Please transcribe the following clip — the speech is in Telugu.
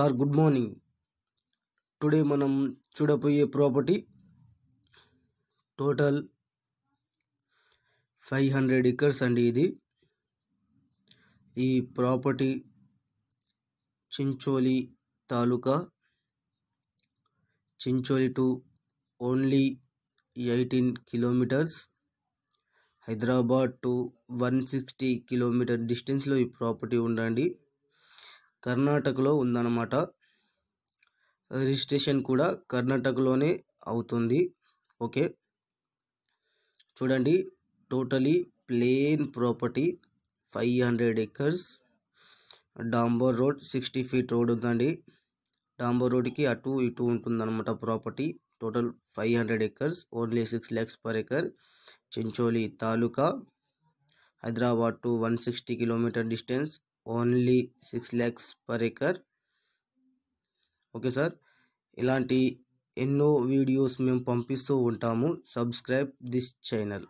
సార్ గుడ్ మార్నింగ్ టుడే మనం చూడబోయే property total five hundred acres అండి ఇది ఈ property Chincholi taluka Chincholi to only eighteen kilometers Hyderabad to one sixty kilometer డిస్టెన్స్లో ఈ ప్రాపర్టీ ఉండండి కర్ణాటకలో ఉందన్నమాట రిజిస్ట్రేషన్ కూడా కర్ణాటకలోనే అవుతుంది ఓకే చూడండి totally plain property five hundred acres డాంబర్ రోడ్ సిక్స్టీ ఫీట్ రోడ్ ఉందండి డాంబర్ రోడ్కి అటు ఇటు ఉంటుందన్నమాట property total five hundred acres only six lakhs per acre Chincholi taluka Hyderabad to one sixty kilometer distance only six lakhs per acre okay sir ఇలాంటి ఎన్నో వీడియోస్ మేము పంపిస్తూ ఉంటాము సబ్స్క్రైబ్ దిస్ ఛానల్